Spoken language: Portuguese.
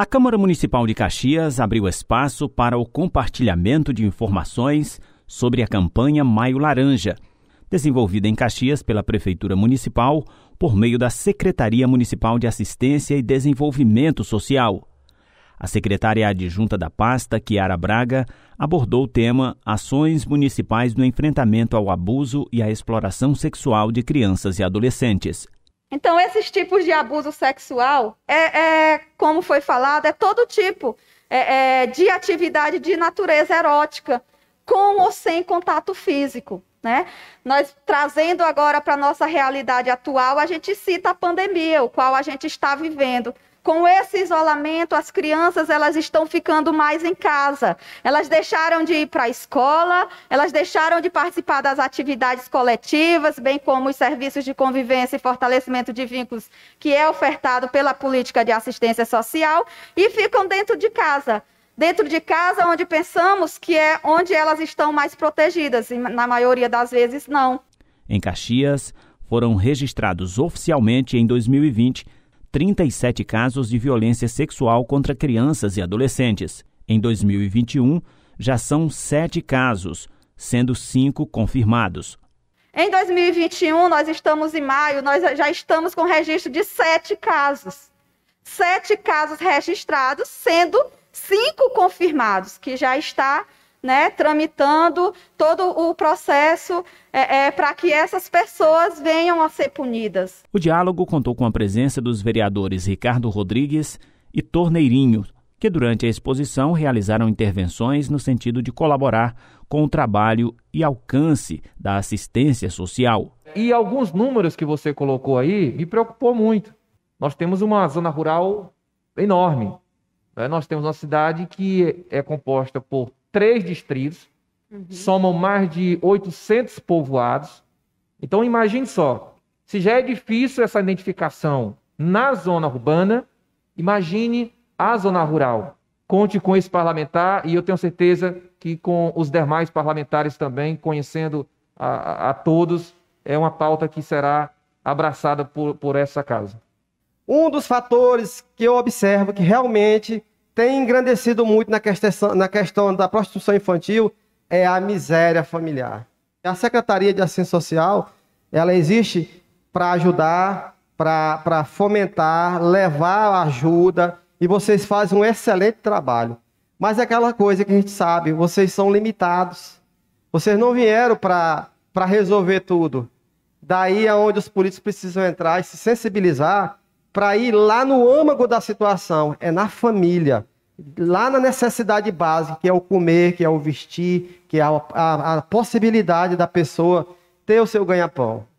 A Câmara Municipal de Caxias abriu espaço para o compartilhamento de informações sobre a campanha Maio Laranja, desenvolvida em Caxias pela Prefeitura Municipal por meio da Secretaria Municipal de Assistência e Desenvolvimento Social. A secretária adjunta da pasta, Kiara Braga, abordou o tema Ações Municipais no Enfrentamento ao Abuso e à Exploração Sexual de Crianças e Adolescentes. Então, esses tipos de abuso sexual é, é como foi falado, é todo tipo é, é, de atividade de natureza erótica com ou sem contato físico. Né? Nós trazendo agora para a nossa realidade atual, a gente cita a pandemia, o qual a gente está vivendo. Com esse isolamento, as crianças elas estão ficando mais em casa. Elas deixaram de ir para a escola, elas deixaram de participar das atividades coletivas, bem como os serviços de convivência e fortalecimento de vínculos que é ofertado pela política de assistência social, e ficam dentro de casa. Dentro de casa, onde pensamos que é onde elas estão mais protegidas, e na maioria das vezes não. Em Caxias, foram registrados oficialmente em 2020 37 casos de violência sexual contra crianças e adolescentes. Em 2021, já são sete casos, sendo cinco confirmados. Em 2021, nós estamos em maio, nós já estamos com registro de sete casos. Sete casos registrados, sendo cinco confirmados, que já está né, tramitando todo o processo é, é, para que essas pessoas venham a ser punidas. O diálogo contou com a presença dos vereadores Ricardo Rodrigues e Torneirinho, que durante a exposição realizaram intervenções no sentido de colaborar com o trabalho e alcance da assistência social. E alguns números que você colocou aí me preocupou muito. Nós temos uma zona rural enorme. Né? Nós temos uma cidade que é composta por três distritos, uhum. somam mais de 800 povoados. Então, imagine só, se já é difícil essa identificação na zona urbana, imagine a zona rural. Conte com esse parlamentar e eu tenho certeza que com os demais parlamentares também, conhecendo a, a todos, é uma pauta que será abraçada por, por essa casa. Um dos fatores que eu observo que realmente tem engrandecido muito na questão, na questão da prostituição infantil é a miséria familiar. A Secretaria de Assistência Social, ela existe para ajudar, para fomentar, levar ajuda, e vocês fazem um excelente trabalho. Mas é aquela coisa que a gente sabe, vocês são limitados. Vocês não vieram para resolver tudo. Daí é onde os políticos precisam entrar e se sensibilizar para ir lá no âmago da situação, é na família, lá na necessidade básica, que é o comer, que é o vestir, que é a, a, a possibilidade da pessoa ter o seu ganha-pão.